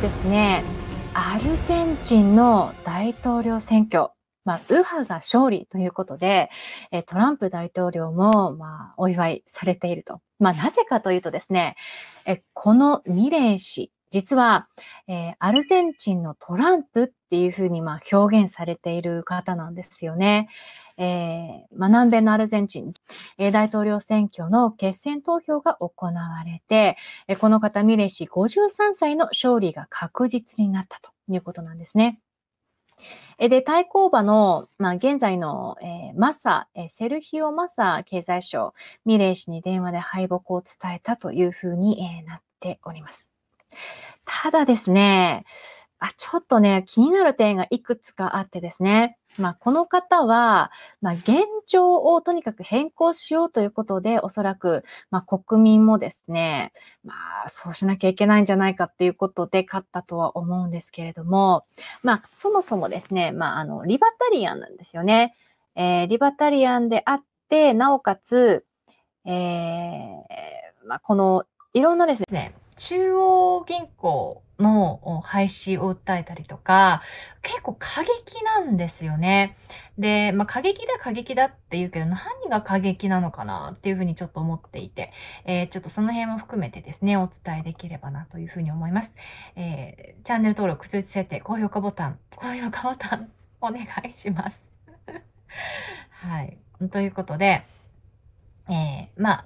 ですね、アルゼンチンの大統領選挙、まあ、右派が勝利ということで、えトランプ大統領も、まあ、お祝いされていると。まあ、なぜかというとですね、えこのミレイ氏、実は、えー、アルゼンチンのトランプっていうふうにまあ表現されている方なんですよね。えー、まあ、南米のアルゼンチン、えー、大統領選挙の決選投票が行われて、えー、この方ミレイ氏53歳の勝利が確実になったということなんですね。で、対抗馬の、まあ、現在の、えー、マサ、えー、セルヒオ・マサ経済省、ミレイ氏に電話で敗北を伝えたというふうに、えー、なっております。ただですね、あ、ちょっとね、気になる点がいくつかあってですね。まあ、この方は、まあ、現状をとにかく変更しようということで、おそらく、まあ、国民もですね、まあ、そうしなきゃいけないんじゃないかっていうことで勝ったとは思うんですけれども、まあ、そもそもですね、まあ、あの、リバタリアンなんですよね。えー、リバタリアンであって、なおかつ、えー、まあ、この、いろんなですね、中央銀行の廃止を訴えたりとか、結構過激なんですよね。で、まあ、過激だ過激だって言うけど、何が過激なのかなっていうふうにちょっと思っていて、えー、ちょっとその辺も含めてですね、お伝えできればなというふうに思います。えー、チャンネル登録、通知設定、高評価ボタン、高評価ボタン、お願いします。はい。ということで、えー、まあ、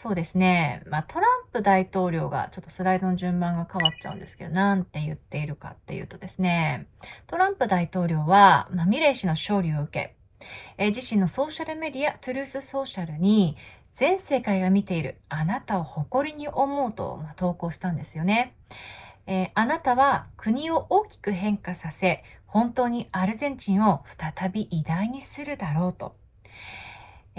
そうですね。まあ、トランプ大統領が、ちょっとスライドの順番が変わっちゃうんですけど、なんて言っているかっていうとですね、トランプ大統領は、まあ、ミレイ氏の勝利を受け、えー、自身のソーシャルメディア、トゥルースソーシャルに、全世界が見ているあなたを誇りに思うと、まあ、投稿したんですよね、えー、あなたは国を大きく変化させ、本当にアルゼンチンを再び偉大にするだろうと。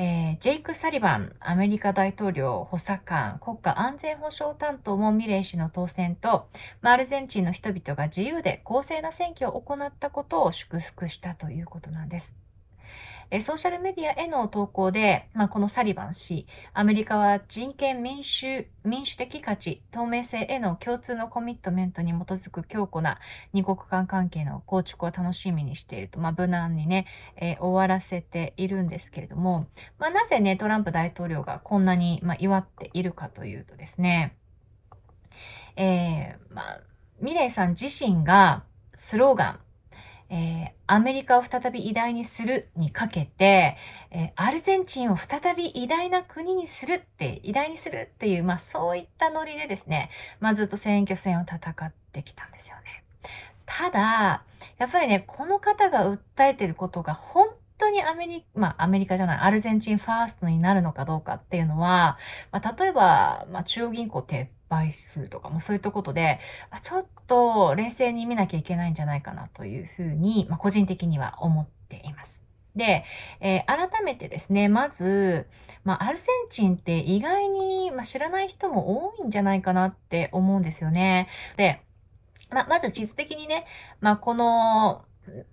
えー、ジェイク・サリバン、アメリカ大統領補佐官、国家安全保障担当もミレイ氏の当選と、アルゼンチンの人々が自由で公正な選挙を行ったことを祝福したということなんです。えソーシャルメディアへの投稿で、まあ、このサリバン氏、アメリカは人権民主、民主的価値、透明性への共通のコミットメントに基づく強固な二国間関係の構築を楽しみにしていると、まあ、無難にね、えー、終わらせているんですけれども、まあ、なぜね、トランプ大統領がこんなに、ま祝っているかというとですね、えー、まあ、ミレイさん自身がスローガン、えー、アメリカを再び偉大にするにかけて、えー、アルゼンチンを再び偉大な国にするって、偉大にするっていう、まあそういったノリでですね、まあずっと選挙戦を戦ってきたんですよね。ただ、やっぱりね、この方が訴えてることが本当にアメリカ、まあアメリカじゃない、アルゼンチンファーストになるのかどうかっていうのは、まあ例えば、まあ中央銀行撤倍数とか、まあ、そういったことで、まちょっと冷静に見なきゃいけないんじゃないかなというふうに、まあ、個人的には思っています。で、えー、改めてですね、まず、まあ、アルゼンチンって意外に、まあ、知らない人も多いんじゃないかなって思うんですよね。で、ままず地図的にね、まこの、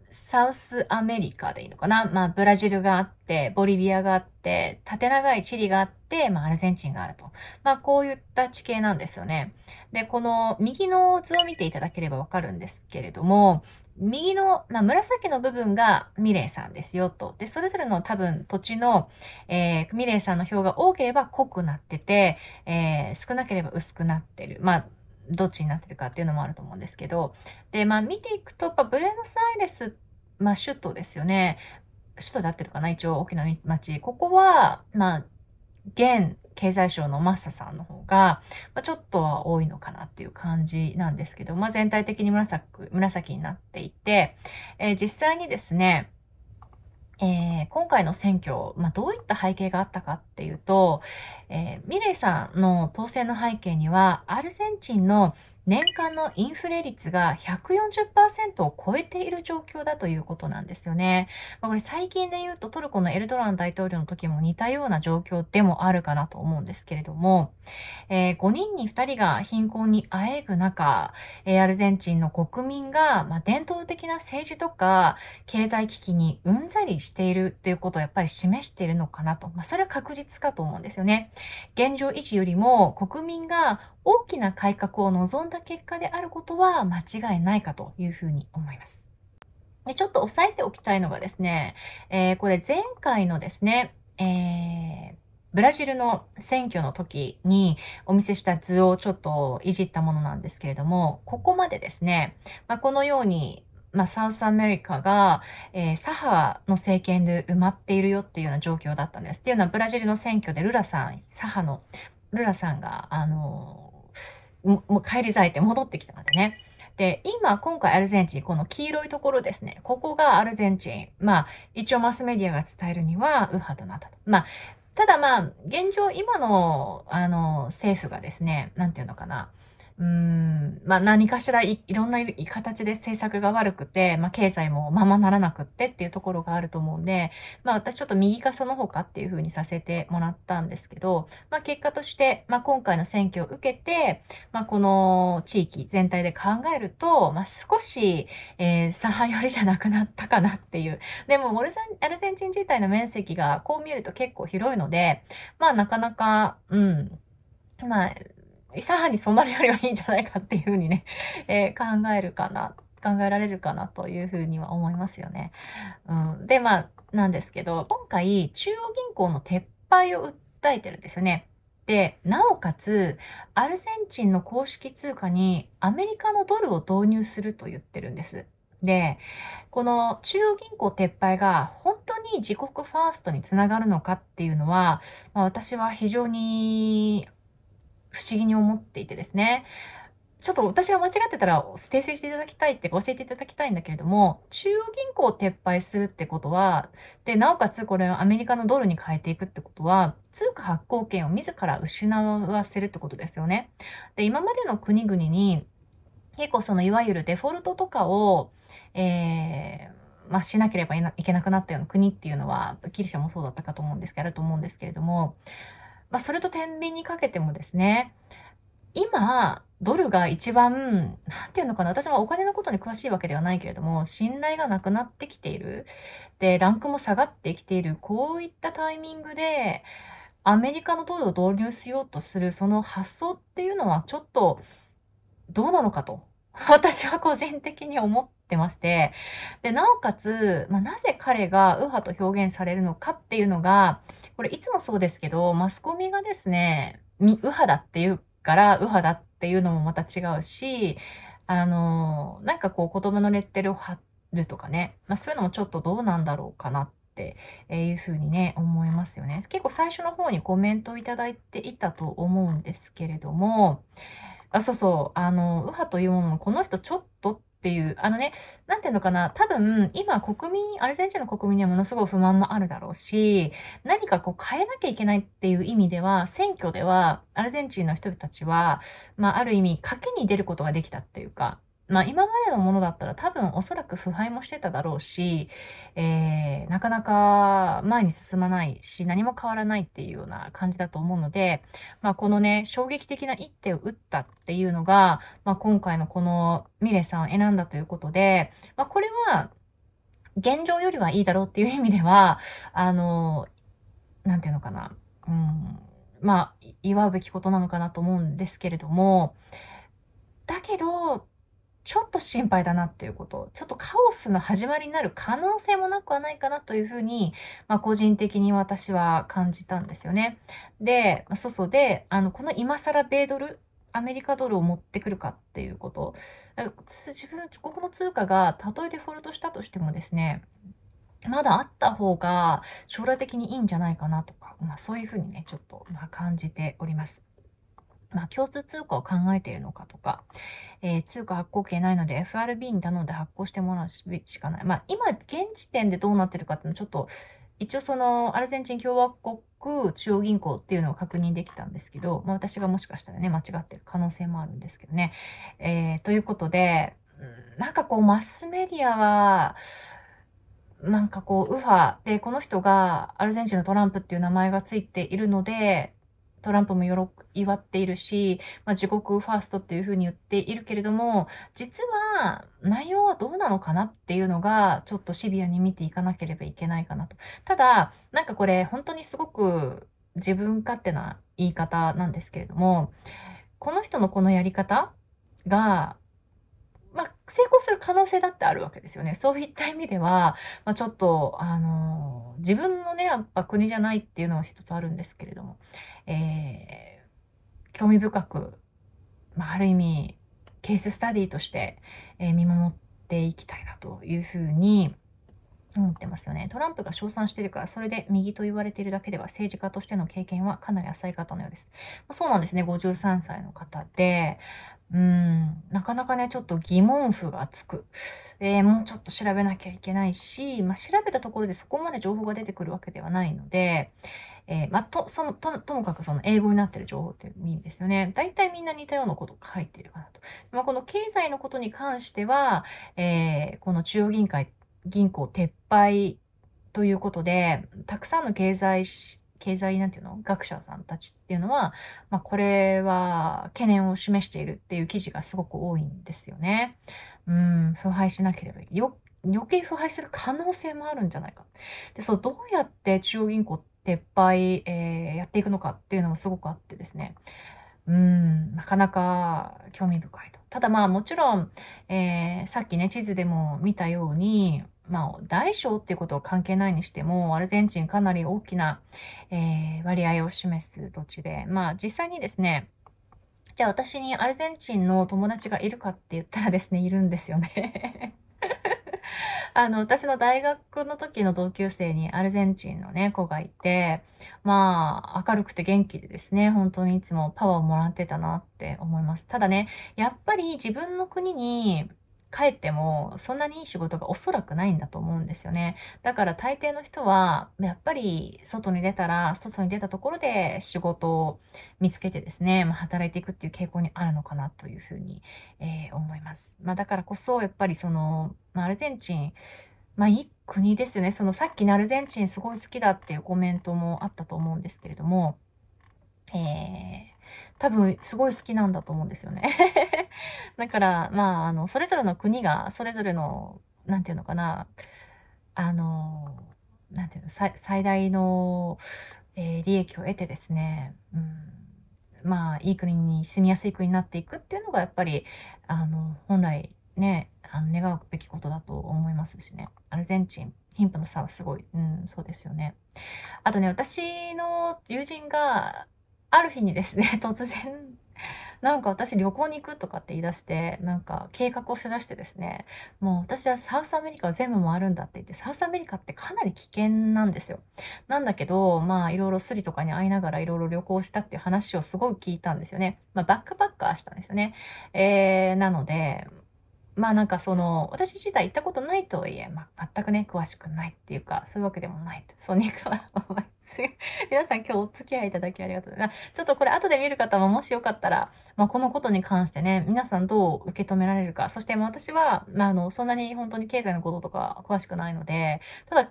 サウスアメリカでいいのかなまあ、ブラジルがあって、ボリビアがあって、縦長いチリがあって、まあ、アルゼンチンがあると。まあ、こういった地形なんですよね。で、この右の図を見ていただければわかるんですけれども、右の、まあ、紫の部分がミレイさんですよと。で、それぞれの多分土地の、えー、ミレイさんの表が多ければ濃くなってて、えー、少なければ薄くなってる。まあ、どっちになってるかっていうのもあると思うんですけどでまあ見ていくとやっぱブレノスアイレス、まあ、首都ですよね首都であってるかな一応大きな町ここはまあ現経済省のマッサさんの方が、まあ、ちょっとは多いのかなっていう感じなんですけど、まあ、全体的に紫紫になっていて、えー、実際にですねえー、今回の選挙、まあ、どういった背景があったかっていうと、えー、ミレイさんの当選の背景には、アルゼンチンの年間のインフレ率が140%を超えている状況だということなんですよね。まあ、これ最近で言うとトルコのエルドラン大統領の時も似たような状況でもあるかなと思うんですけれども、えー、5人に2人が貧困にあえぐ中、アルゼンチンの国民が、まあ、伝統的な政治とか経済危機にうんざりしているということをやっぱり示しているのかなと、まあ、それは確実かと思うんですよね。現状維持よりも国民が大きな改革を望んだ結果であることは間違いないかというふうに思います。でちょっと押さえておきたいのがですね、えー、これ前回のですね、えーブラジルの選挙の時にお見せした図をちょっといじったものなんですけれども、ここまでですね、まあ、このように、まあ、サウスアメリカが、えー、左派の政権で埋まっているよっていうような状況だったんです。っていうのはブラジルの選挙でルラさん、左派のルラさんが、あのーもう帰り咲いて戻ってきたのでね。で、今、今回アルゼンチン、この黄色いところですね。ここがアルゼンチン。まあ、一応マスメディアが伝えるには、右派となったと。まあ、ただまあ、現状、今の、あの、政府がですね、なんていうのかな。うん、まあ何かしらいろんな形で政策が悪くて、まあ経済もままならなくってっていうところがあると思うんで、まあ私ちょっと右かその他っていうふうにさせてもらったんですけど、まあ結果として、まあ今回の選挙を受けて、まあこの地域全体で考えると、まあ少し、えー、左派寄りじゃなくなったかなっていう。でも、アルゼンチン自体の面積がこう見ると結構広いので、まあなかなか、うん、まあ、サハに染まるよりはいいんじゃないかっていうふうにね、えー、考えるかな、考えられるかなというふうには思いますよね。うん、で、まあ、なんですけど、今回、中央銀行の撤廃を訴えてるんですよね。で、なおかつ、アルゼンチンの公式通貨にアメリカのドルを導入すると言ってるんです。で、この中央銀行撤廃が本当に自国ファーストにつながるのかっていうのは、まあ、私は非常に不思議に思っていてですね。ちょっと私が間違ってたら訂正していただきたいって教えていただきたいんだけれども、中央銀行を撤廃するってことは、で、なおかつこれをアメリカのドルに変えていくってことは、通貨発行権を自ら失わせるってことですよね。で、今までの国々に、結構そのいわゆるデフォルトとかを、えー、まあ、しなければいけなくなったような国っていうのはギリシャもそうだったかと思うんですけどあると思うんですけれどもまあ、それと天秤にかけてもですね、今、ドルが一番、なんていうのかな、私はお金のことに詳しいわけではないけれども、信頼がなくなってきている。で、ランクも下がってきている。こういったタイミングで、アメリカのドルを導入しようとする、その発想っていうのは、ちょっと、どうなのかと 私は個人的に思ってまして、で、なおかつ、まあ、なぜ彼が右派と表現されるのかっていうのが、これいつもそうですけど、マスコミがですね、右派だっていうから右派だっていうのもまた違うし、あの、なんかこう言葉のレッテルを貼るとかね、まあ、そういうのもちょっとどうなんだろうかなって。っていうふにね思いますよね。結構最初の方にコメントを頂いていたと思うんですけれども、あ、そうそう、あの、右派というものの、この人ちょっとっていう、あのね、なんていうのかな、多分、今国民、アルゼンチンの国民にはものすごい不満もあるだろうし、何かこう変えなきゃいけないっていう意味では、選挙では、アルゼンチンの人たちは、まあ、ある意味、賭けに出ることができたっていうか、まあ、今までのものだったら多分おそらく腐敗もしてただろうし、えー、なかなか前に進まないし何も変わらないっていうような感じだと思うので、まあ、このね衝撃的な一手を打ったっていうのが、まあ、今回のこのミレさんを選んだということで、まあ、これは現状よりはいいだろうっていう意味ではあのなんていうのかな、うん、まあ祝うべきことなのかなと思うんですけれどもだけどちょっと心配だなっていうこと、ちょっとカオスの始まりになる可能性もなくはないかなというふうに、まあ、個人的に私は感じたんですよね。で、そうそうで、あの、この今更米ドル、アメリカドルを持ってくるかっていうこと、自分、国の通貨がたとえデフォルトしたとしてもですね、まだあった方が将来的にいいんじゃないかなとか、まあ、そういうふうにね、ちょっと、まあ、感じております。まあ、共通通貨を考えているのかとか、えー、通貨発行権ないので FRB に頼んで発行してもらうしかない。まあ、今、現時点でどうなってるかっていうのはちょっと、一応そのアルゼンチン共和国中央銀行っていうのを確認できたんですけど、まあ、私がもしかしたらね間違ってる可能性もあるんですけどね。えー、ということでなんかこうマスメディアはなんかこう f 派でこの人がアルゼンチンのトランプっていう名前がついているのでトランプもよろ祝っているし、まあ、自ファーストっていうふうに言っているけれども実は内容はどうなのかなっていうのがちょっとシビアに見ていかなければいけないかなと。ただなんかこれ本当にすごく自分勝手な言い方なんですけれどもこの人のこのやり方が成功する可能性だってあるわけですよね。そういった意味では、まあ、ちょっと、あのー、自分のね、やっぱ国じゃないっていうのは一つあるんですけれども、えー、興味深く、まあ、ある意味、ケーススタディとして、えー、見守っていきたいなというふうに思ってますよね。トランプが称賛してるから、それで右と言われているだけでは政治家としての経験はかなり浅い方のようです。まあ、そうなんですね。53歳の方で、うん、なかなかね、ちょっと疑問符がつく。えー、もうちょっと調べなきゃいけないし、まあ、調べたところでそこまで情報が出てくるわけではないので、えー、まあ、と、その、と、ともかくその英語になってる情報っていう意味ですよね。大体みんな似たようなこと書いているかなと。まあ、この経済のことに関しては、えー、この中央銀行、銀行撤廃ということで、たくさんの経済経済なんていうの学者さんたちっていうのは、まあ、これは懸念を示しているっていう記事がすごく多いんですよね。うん、腐敗しなければよ余計腐敗する可能性もあるんじゃないか。で、そう、どうやって中央銀行撤廃、えー、やっていくのかっていうのもすごくあってですね。うん、なかなか興味深いと。ただまあもちろん、えー、さっきね、地図でも見たように、まあ、大小っていうことは関係ないにしても、アルゼンチンかなり大きな、えー、割合を示す土地で、まあ実際にですね、じゃあ私にアルゼンチンの友達がいるかって言ったらですね、いるんですよね あの、私の大学の時の同級生にアルゼンチンのね、子がいて、まあ、明るくて元気でですね、本当にいつもパワーをもらってたなって思います。ただね、やっぱり自分の国に帰ってもそんなにいい仕事がおそらくないんだと思うんですよね。だから大抵の人はやっぱり外に出たら外に出たところで仕事を見つけてですね、まあ、働いていくっていう傾向にあるのかなというふうに、えー、思います。まあ、だからこそやっぱりその、まあ、アルゼンチンまあ、いい国ですよね。そのさっきのアルゼンチンすごい好きだっていうコメントもあったと思うんですけれども、えー、多分すごい好きなんだと思うんですよね。だから、まあ、あの、それぞれの国が、それぞれの、なんていうのかな、あの、なんていうの、最最大の、えー、利益を得てですね、うん、まあ、いい国に住みやすい国になっていくっていうのが、やっぱり、あの、本来ね、あの願うべきことだと思いますしね。アルゼンチン、貧富の差はすごい、うん、そうですよね。あとね、私の友人が、ある日にですね、突然、なんか私旅行に行くとかって言い出して、なんか計画をしだしてですね、もう私はサウスアメリカを全部回るんだって言って、サウスアメリカってかなり危険なんですよ。なんだけど、まあいろいろスリとかに会いながらいろいろ旅行したっていう話をすごい聞いたんですよね。まあバックパッカーしたんですよね。えー、なので、まあなんかその私自体行ったことないとはいえ、まあ、全くね詳しくないっていうかそういうわけでもないとソニッ皆さん今日お付き合いいただきありがとうございますちょっとこれ後で見る方ももしよかったら、まあ、このことに関してね皆さんどう受け止められるかそして私は、まあ、あのそんなに本当に経済のこととか詳しくないのでただ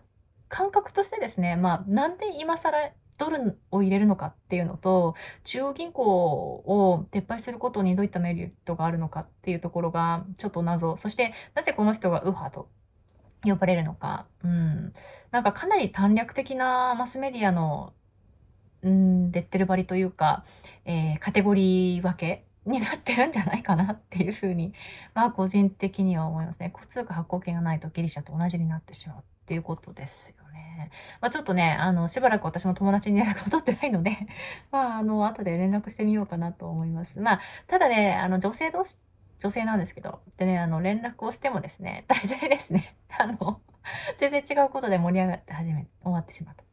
感覚としてですねまあなんで今更ドルを入れるのかっていうのと中央銀行を撤廃することにどういったメリットがあるのかっていうところがちょっと謎そしてなぜこの人が右派と呼ばれるのか、うん、なんかかなり短絡的なマスメディアの、うん、レッテル張りというか、えー、カテゴリー分けになってるんじゃないかなっていうふうにまあ個人的には思いますね。通貨発行権がないとギリシャと同じになってしまうっていうことですよまあ、ちょっとね、あの、しばらく私も友達に連絡を取ってないので まあ、あの、後で連絡してみようかなと思います。まあ、ただね、あの、女性同士、女性なんですけど、でね、あの、連絡をしてもですね、大体ですね、あの、全然違うことで盛り上がって始め、終わってしまった。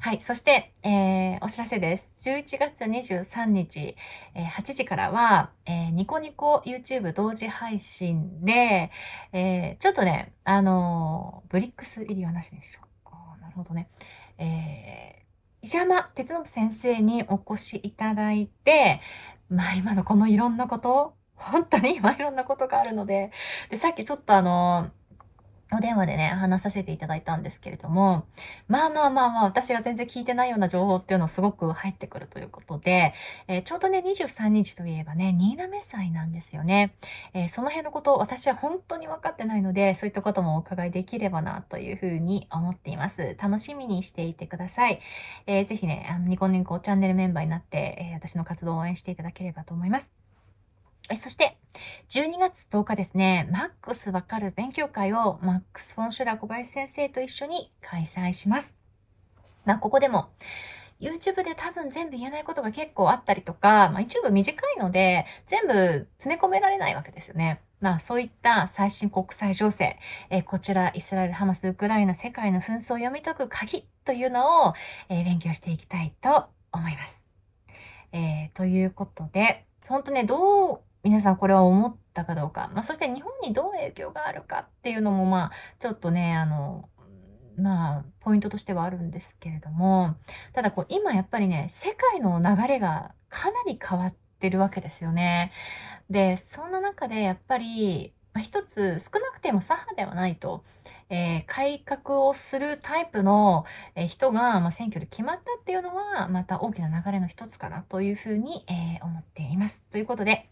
はい。そして、えー、お知らせです。11月23日、えー、8時からは、えー、ニコニコ YouTube 同時配信で、えー、ちょっとね、あのブリックス入りはなしでしょう。ほどね。えー、石山哲信先生にお越しいただいて、まあ今のこのいろんなこと、本当に今いろんなことがあるので、で、さっきちょっとあの、お電話でね、話させていただいたんですけれども、まあまあまあまあ、私が全然聞いてないような情報っていうのすごく入ってくるということで、えー、ちょうどね、23日といえばね、新メ祭なんですよね。えー、その辺のこと、私は本当に分かってないので、そういったこともお伺いできればな、というふうに思っています。楽しみにしていてください。えー、ぜひね、あのニコニコチャンネルメンバーになって、えー、私の活動を応援していただければと思います。そして、12月10日ですね、マックスわかる勉強会をマックス・フォンシュラ小林先生と一緒に開催します。まあ、ここでも、YouTube で多分全部言えないことが結構あったりとか、まあ、YouTube 短いので、全部詰め込められないわけですよね。まあそういった最新国際情勢、えー、こちらイスラエル、ハマス、ウクライナ、世界の紛争を読み解く鍵というのを、えー、勉強していきたいと思います。えー、ということで、本当ね、どう皆さんこれは思ったかどうか、まあ、そして日本にどう影響があるかっていうのもまあちょっとねあのまあポイントとしてはあるんですけれどもただこう今やっぱりね世界の流れがかなり変わってるわけですよね。でそんな中でやっぱり、まあ、一つ少なくても左派ではないとえー、改革をするタイプの、えー、人が、まあ、選挙で決まったっていうのはまた大きな流れの一つかなというふうに、えー、思っています。ということで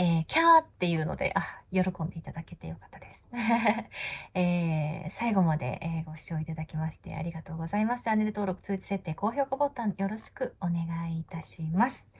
えー、キャーっていうので、あ、喜んでいただけてよかったです。えー、最後まで、えー、ご視聴いただきましてありがとうございます。チャンネル登録、通知設定、高評価ボタンよろしくお願いいたします。